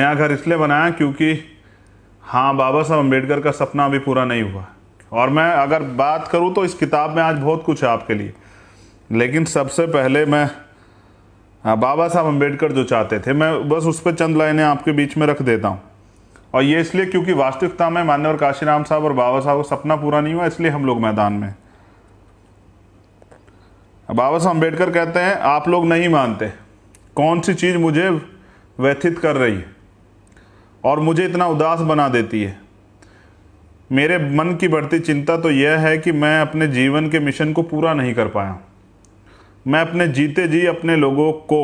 नया घर इसलिए बनाया क्योंकि हाँ बाबा साहब अम्बेडकर का सपना अभी पूरा नहीं हुआ और मैं अगर बात करूँ तो इस किताब में आज बहुत कुछ है आपके लिए लेकिन सबसे पहले मैं हाँ, बाबा साहब अम्बेडकर जो चाहते थे मैं बस उस पर चंद लाइनें आपके बीच में रख देता हूँ और ये इसलिए क्योंकि वास्तविकता में मान्यवर काशीराम साहब और बाबा साहब का सपना पूरा नहीं हुआ इसलिए हम लोग मैदान में बाबा साहब अम्बेडकर कहते हैं आप लोग नहीं मानते कौन सी चीज़ मुझे व्यथित कर रही है और मुझे इतना उदास बना देती है मेरे मन की बढ़ती चिंता तो यह है कि मैं अपने जीवन के मिशन को पूरा नहीं कर पाया मैं अपने जीते जी अपने लोगों को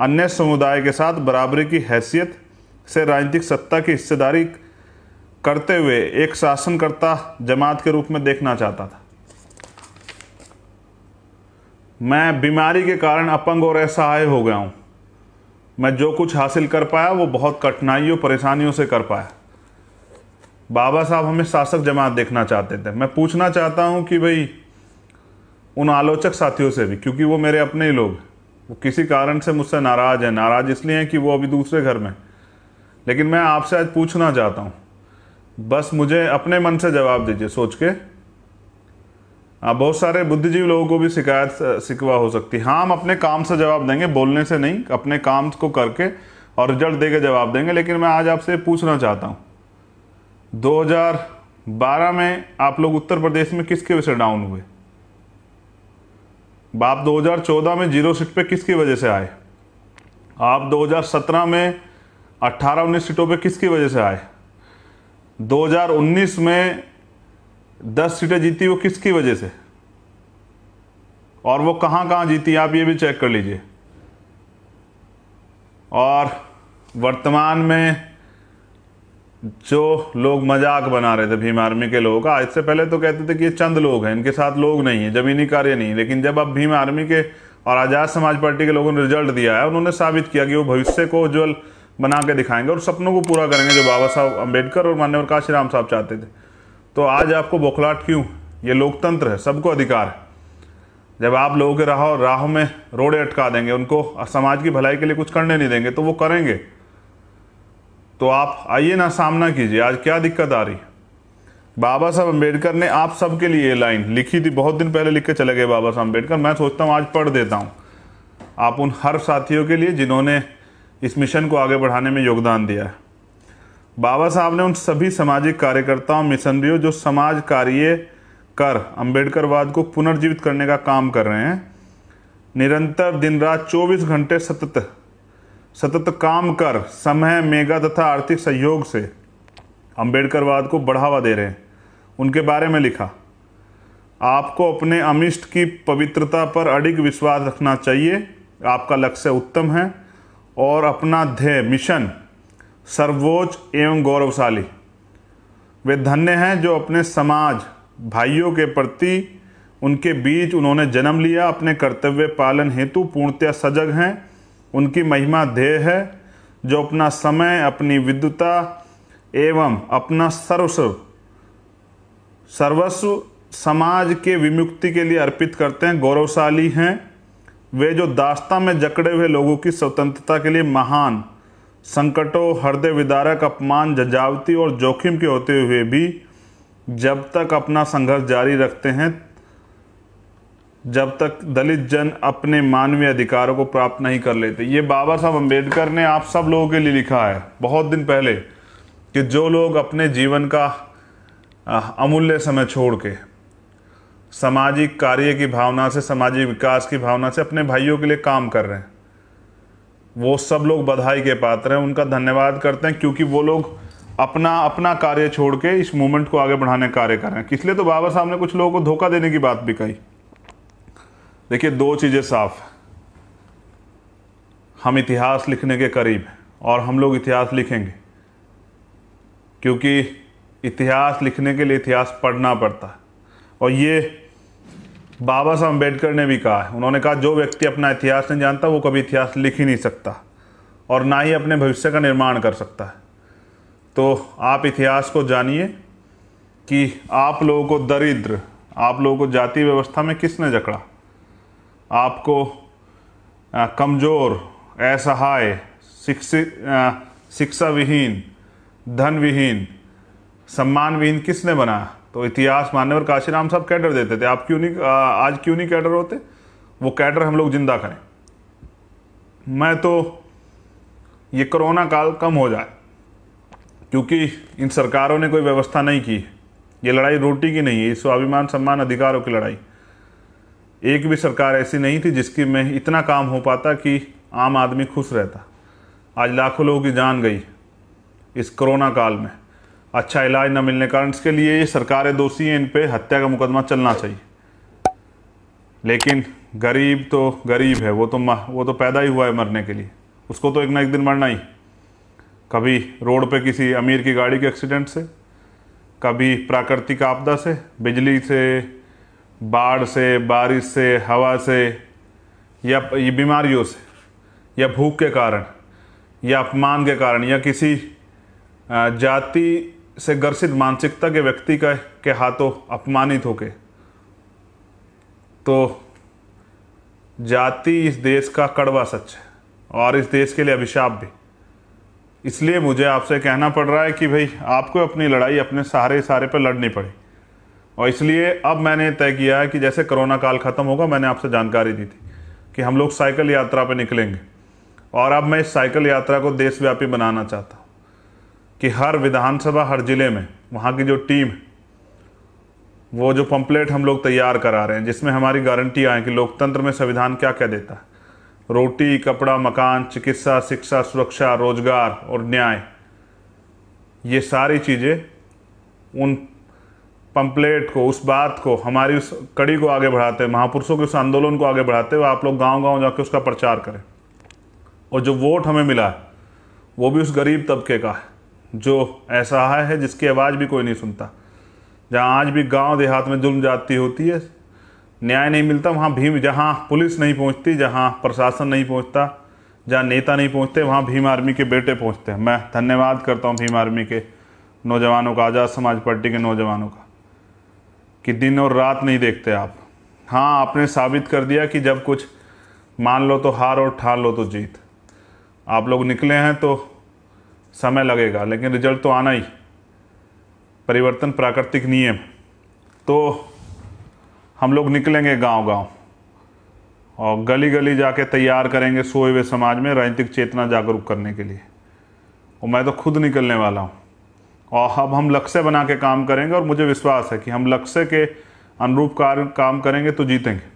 अन्य समुदाय के साथ बराबरी की हैसियत से राजनीतिक सत्ता की हिस्सेदारी करते हुए एक शासनकर्ता जमात के रूप में देखना चाहता था मैं बीमारी के कारण अपंग और असहाय हो गया हूँ मैं जो कुछ हासिल कर पाया वो बहुत कठिनाइयों परेशानियों से कर पाया बाबा साहब हमें शासक जमात देखना चाहते थे मैं पूछना चाहता हूँ कि भाई उन आलोचक साथियों से भी क्योंकि वो मेरे अपने ही लोग वो किसी कारण से मुझसे नाराज़ हैं नाराज़ इसलिए हैं कि वो अभी दूसरे घर में लेकिन मैं आपसे आज पूछना चाहता हूँ बस मुझे अपने मन से जवाब दीजिए सोच के हाँ, बहुत सारे बुद्धिजीवी लोगों को भी शिकायत शिकवा हो सकती है हाँ हम अपने काम से जवाब देंगे बोलने से नहीं अपने काम को करके और रिजल्ट दे के जवाब देंगे लेकिन मैं आज आपसे पूछना चाहता हूँ 2012 में आप लोग उत्तर प्रदेश में किसकी वजह से डाउन हुए आप 2014 में जीरो सीट पे किसकी वजह से आए आप 2017 में 18 उन्नीस सीटों पे किसकी वजह से आए 2019 में दस सीटें जीती वो किसकी वजह से और वो कहाँ कहाँ जीती आप ये भी चेक कर लीजिए और वर्तमान में जो लोग मजाक बना रहे थे भीम आर्मी के लोगों का इससे पहले तो कहते थे कि ये चंद लोग हैं इनके साथ लोग नहीं है जमीनी कार्य नहीं लेकिन जब अब भीम आर्मी के और आज़ाद समाज पार्टी के लोगों ने रिजल्ट दिया है उन्होंने साबित किया कि वो भविष्य को उज्ज्वल बना के दिखाएंगे और सपनों को पूरा करेंगे जो बाबा साहब अम्बेडकर और मान्यवर काशीराम साहब चाहते थे तो आज आपको बौखलाट क्यों ये लोकतंत्र है सबको अधिकार है जब आप लोगों के राह राह में रोड़े अटका देंगे उनको समाज की भलाई के लिए कुछ करने नहीं देंगे तो वो करेंगे तो आप आइए ना सामना कीजिए आज क्या दिक्कत आ रही है बाबा साहब अम्बेडकर ने आप सबके लिए ये लाइन लिखी थी बहुत दिन पहले लिख के चले गए बाबा साहब अम्बेडकर मैं सोचता हूँ आज पढ़ देता हूँ आप उन हर साथियों के लिए जिन्होंने इस मिशन को आगे बढ़ाने में योगदान दिया है बाबा साहब ने उन सभी सामाजिक कार्यकर्ताओं मिशनरियों जो समाज कार्य कर अम्बेडकरवाद को पुनर्जीवित करने का काम कर रहे हैं निरंतर दिन रात 24 घंटे सतत सतत काम कर समय मेगा तथा आर्थिक सहयोग से अम्बेडकरवाद को बढ़ावा दे रहे हैं उनके बारे में लिखा आपको अपने अमिष्ट की पवित्रता पर अडिग विश्वास रखना चाहिए आपका लक्ष्य उत्तम है और अपना ध्येय मिशन सर्वोच्च एवं गौरवशाली वे धन्य हैं जो अपने समाज भाइयों के प्रति उनके बीच उन्होंने जन्म लिया अपने कर्तव्य पालन हेतु पूर्णतया सजग हैं उनकी महिमा ध्येय है जो अपना समय अपनी विद्युता एवं अपना सर्वस्व सर्वस्व समाज के विमुक्ति के लिए अर्पित करते हैं गौरवशाली हैं वे जो दास्ता में जकड़े हुए लोगों की स्वतंत्रता के लिए महान संकटों हृदय विदारक अपमान जजावती और जोखिम के होते हुए भी जब तक अपना संघर्ष जारी रखते हैं जब तक दलित जन अपने मानवीय अधिकारों को प्राप्त नहीं कर लेते ये बाबा साहब अम्बेडकर ने आप सब लोगों के लिए लिखा है बहुत दिन पहले कि जो लोग अपने जीवन का अमूल्य समय छोड़ के सामाजिक कार्य की भावना से सामाजिक विकास की भावना से अपने भाइयों के लिए काम कर रहे हैं वो सब लोग बधाई के पात्र हैं उनका धन्यवाद करते हैं क्योंकि वो लोग अपना अपना कार्य छोड़ के इस मूवमेंट को आगे बढ़ाने का कार्य कर रहे हैं इसलिए तो बाबा साहब ने कुछ लोगों को धोखा देने की बात भी कही देखिए दो चीज़ें साफ हम इतिहास लिखने के करीब हैं और हम लोग इतिहास लिखेंगे क्योंकि इतिहास लिखने के लिए इतिहास पढ़ना पड़ता है और ये बाबा साहब अम्बेडकर ने भी कहा है उन्होंने कहा जो व्यक्ति अपना इतिहास नहीं जानता वो कभी इतिहास लिख ही नहीं सकता और ना ही अपने भविष्य का निर्माण कर सकता है तो आप इतिहास को जानिए कि आप लोगों को दरिद्र आप लोगों को जाति व्यवस्था में किसने जकड़ा आपको कमज़ोर असहाय शिक्षित शिक्षा विहीन धन विहीन सम्मान विहीन किसने बनाया तो इतिहास मान्यवर काशीराम साहब कैडर देते थे आप क्यों नहीं आज क्यों नहीं कैडर होते वो कैडर हम लोग जिंदा करें मैं तो ये कोरोना काल कम हो जाए क्योंकि इन सरकारों ने कोई व्यवस्था नहीं की ये लड़ाई रोटी की नहीं है स्वाभिमान सम्मान अधिकारों की लड़ाई एक भी सरकार ऐसी नहीं थी जिसकी में इतना काम हो पाता कि आम आदमी खुश रहता आज लाखों लोगों की जान गई इस कोरोना काल में अच्छा इलाज न मिलने कारण इसके लिए ये सरकारें दोषी हैं इन पर हत्या का मुकदमा चलना चाहिए लेकिन गरीब तो गरीब है वो तो वो तो पैदा ही हुआ है मरने के लिए उसको तो एक ना एक दिन मरना ही कभी रोड पे किसी अमीर की गाड़ी के एक्सीडेंट से कभी प्राकृतिक आपदा से बिजली से बाढ़ से बारिश से हवा से या बीमारियों से या भूख के कारण या अपमान के कारण या किसी जाति से ग्रसित मानसिकता के व्यक्ति का के हाथों अपमानित होके तो जाति इस देश का कड़वा सच है और इस देश के लिए अभिशाप भी इसलिए मुझे आपसे कहना पड़ रहा है कि भाई आपको अपनी लड़ाई अपने सहारे सहारे पर लड़नी पड़ी और इसलिए अब मैंने तय किया है कि जैसे कोरोना काल ख़त्म होगा मैंने आपसे जानकारी दी थी कि हम लोग साइकिल यात्रा पर निकलेंगे और अब मैं इस साइकिल यात्रा को देशव्यापी बनाना चाहता हूँ कि हर विधानसभा हर ज़िले में वहाँ की जो टीम वो जो पम्पलेट हम लोग तैयार करा रहे हैं जिसमें हमारी गारंटी आए कि लोकतंत्र में संविधान क्या क्या देता है रोटी कपड़ा मकान चिकित्सा शिक्षा सुरक्षा रोजगार और न्याय ये सारी चीज़ें उन पम्पलेट को उस बात को हमारी उस कड़ी को आगे बढ़ाते हैं महापुरुषों के उस आंदोलन को आगे बढ़ाते हुए आप लोग गांव गांव जाके उसका प्रचार करें और जो वोट हमें मिला है वो भी उस गरीब तबके का है जो ऐसा है जिसकी आवाज़ भी कोई नहीं सुनता जहाँ आज भी गांव देहात में जुल्म जाती होती है न्याय नहीं मिलता वहाँ भीम जहाँ पुलिस नहीं पहुँचती जहाँ प्रशासन नहीं पहुँचता जहाँ नेता नहीं पहुँचते वहाँ भीम आर्मी के बेटे पहुँचते हैं मैं धन्यवाद करता हूँ भीम आर्मी के नौजवानों का आज़ाद समाज पार्टी के नौजवानों का कि दिन और रात नहीं देखते आप हाँ आपने साबित कर दिया कि जब कुछ मान लो तो हार और ठान लो तो जीत आप लोग निकले हैं तो समय लगेगा लेकिन रिजल्ट तो आना ही परिवर्तन प्राकृतिक नियम तो हम लोग निकलेंगे गांव-गांव और गली गली जाके तैयार करेंगे सोए हुए समाज में राजनीतिक चेतना जागरूक करने के लिए और मैं तो खुद निकलने वाला हूँ और अब हम लक्ष्य बना के काम करेंगे और मुझे विश्वास है कि हम लक्ष्य के अनुरूप कार्य काम करेंगे तो जीतेंगे